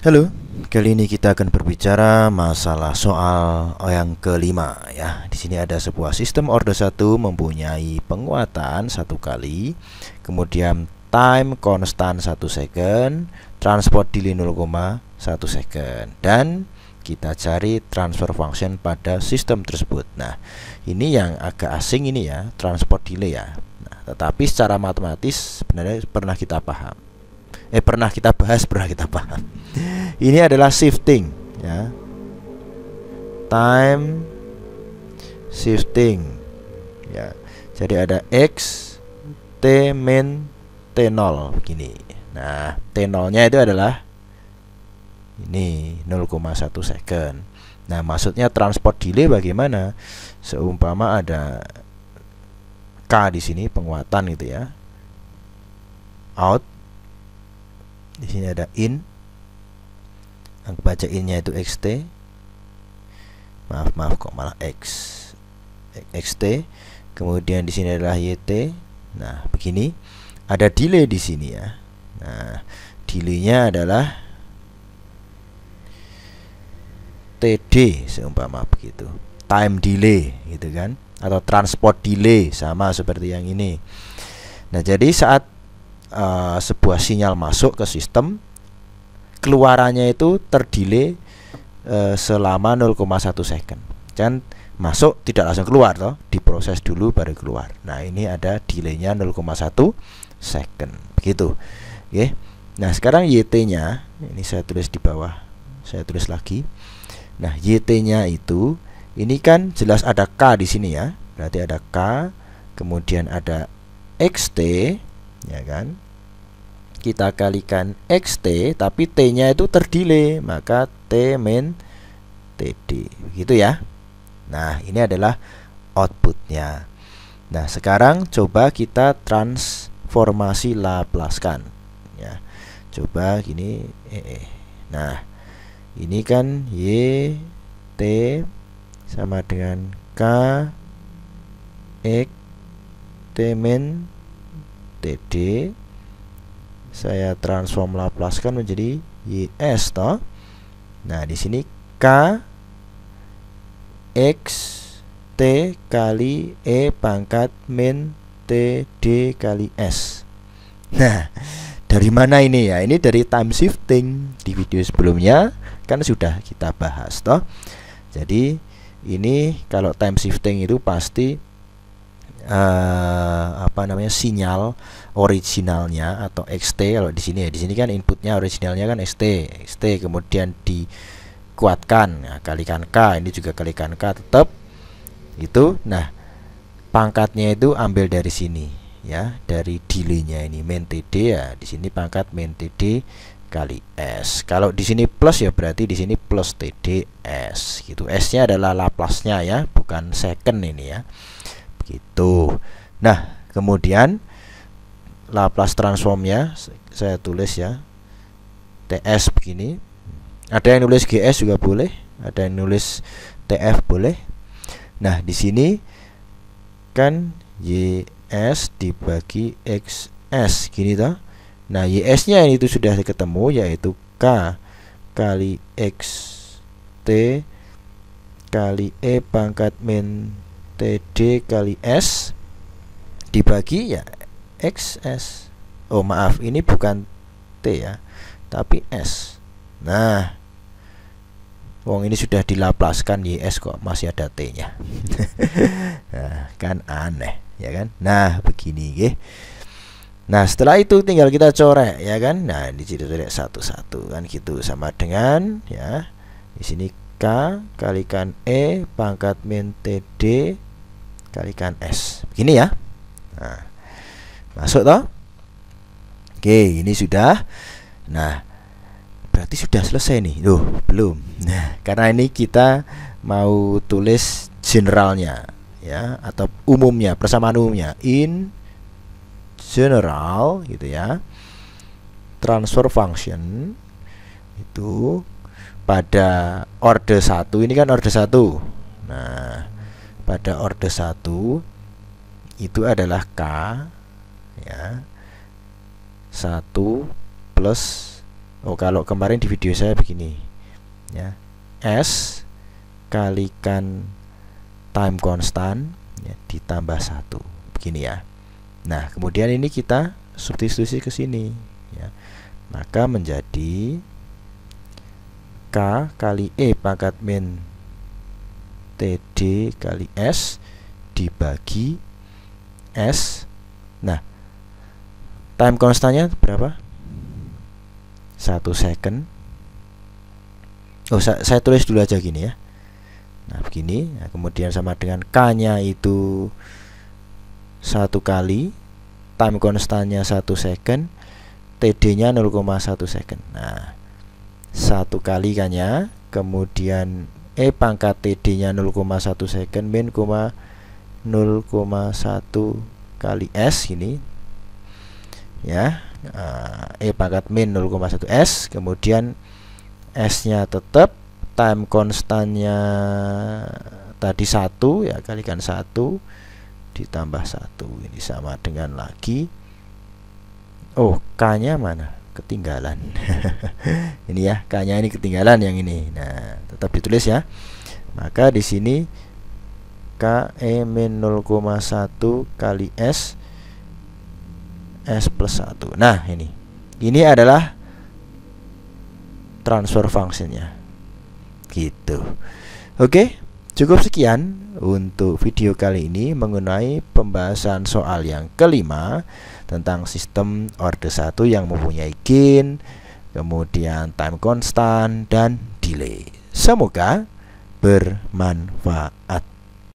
Halo, kali ini kita akan berbicara masalah soal yang kelima ya. Di sini ada sebuah sistem order satu mempunyai penguatan satu kali, kemudian time konstan satu second, transport delay 0,1 second dan kita cari transfer function pada sistem tersebut. Nah, ini yang agak asing ini ya, transport delay ya. Nah, tetapi secara matematis sebenarnya pernah kita paham eh pernah kita bahas pernah kita bahas ini adalah shifting ya time shifting ya jadi ada x t min t0 begini nah t0 nya itu adalah ini 0,1 second Nah, maksudnya transport delay bagaimana? Seumpama ada K di sini penguatan gitu ya. Out di sini ada in yang kebaca innya itu xt maaf maaf kok malah x xt kemudian di sini adalah yt nah begini ada delay di sini ya nah delaynya adalah td seumpama begitu time delay gitu kan atau transport delay sama seperti yang ini nah jadi saat uh, sebuah sinyal masuk ke sistem keluarannya itu terdelay uh, eh, selama 0,1 second dan masuk tidak langsung keluar toh diproses dulu baru keluar nah ini ada delaynya 0,1 second begitu oke okay. nah sekarang YT nya ini saya tulis di bawah saya tulis lagi nah YT nya itu ini kan jelas ada K di sini ya berarti ada K kemudian ada XT ya kan kita kalikan xt tapi t-nya itu terdile maka t min td begitu ya nah ini adalah outputnya nah sekarang coba kita transformasi laplaskan ya coba gini eh, eh. nah ini kan y t sama dengan k x t min TD saya transform laplaskan menjadi YS toh. Nah, di sini K X T kali E pangkat min T D kali S. Nah, dari mana ini ya? Ini dari time shifting di video sebelumnya kan sudah kita bahas toh. Jadi ini kalau time shifting itu pasti uh, apa namanya sinyal originalnya atau XT kalau di sini ya di sini kan inputnya originalnya kan XT XT kemudian dikuatkan ya, kalikan K ini juga kalikan K tetap itu nah pangkatnya itu ambil dari sini ya dari delaynya ini main TD ya di sini pangkat main TD kali S kalau di sini plus ya berarti di sini plus TD S gitu S nya adalah laplasnya ya bukan second ini ya gitu nah kemudian Laplace transformnya saya tulis ya TS begini ada yang nulis GS juga boleh ada yang nulis TF boleh nah di sini kan YS dibagi XS gini toh nah YS nya itu sudah ketemu yaitu K kali X T kali E pangkat min TD kali S dibagi ya XS oh maaf ini bukan T ya tapi S nah Wong ini sudah dilaplaskan s kok masih ada T-nya. nah, kan aneh, ya kan? Nah, begini nggih. Nah, setelah itu tinggal kita coret ya kan? Nah, ini dicorek satu-satu kan gitu sama dengan ya. Di sini K kalikan E pangkat min TD kalikan S begini ya nah, masuk toh oke ini sudah nah berarti sudah selesai nih loh belum nah karena ini kita mau tulis generalnya ya atau umumnya persamaan umumnya in general gitu ya transfer function itu pada order satu ini kan order satu nah pada orde 1 itu adalah K ya 1 plus oh kalau kemarin di video saya begini ya S kalikan time constant ya, ditambah satu begini ya Nah kemudian ini kita substitusi ke sini ya maka menjadi K kali E pangkat min TD kali S dibagi S nah time konstannya berapa satu second oh saya, saya tulis dulu aja gini ya nah begini nah, kemudian sama dengan K nya itu satu kali time konstannya satu second TD nya 0,1 second nah satu kali kan ya kemudian E pangkat TD nya 0,1 second min 0,1 kali S ini ya nah, E pangkat min 0,1 S kemudian S nya tetap time konstannya tadi satu ya kalikan satu ditambah satu ini sama dengan lagi Oh K nya mana ketinggalan ini ya kayaknya ini ketinggalan yang ini nah tetap ditulis ya maka di sini KE min 0,1 kali S S plus 1 nah ini ini adalah transfer functionnya gitu oke Cukup sekian untuk video kali ini mengenai pembahasan soal yang kelima tentang sistem orde satu yang mempunyai gain, kemudian time constant dan delay. Semoga bermanfaat.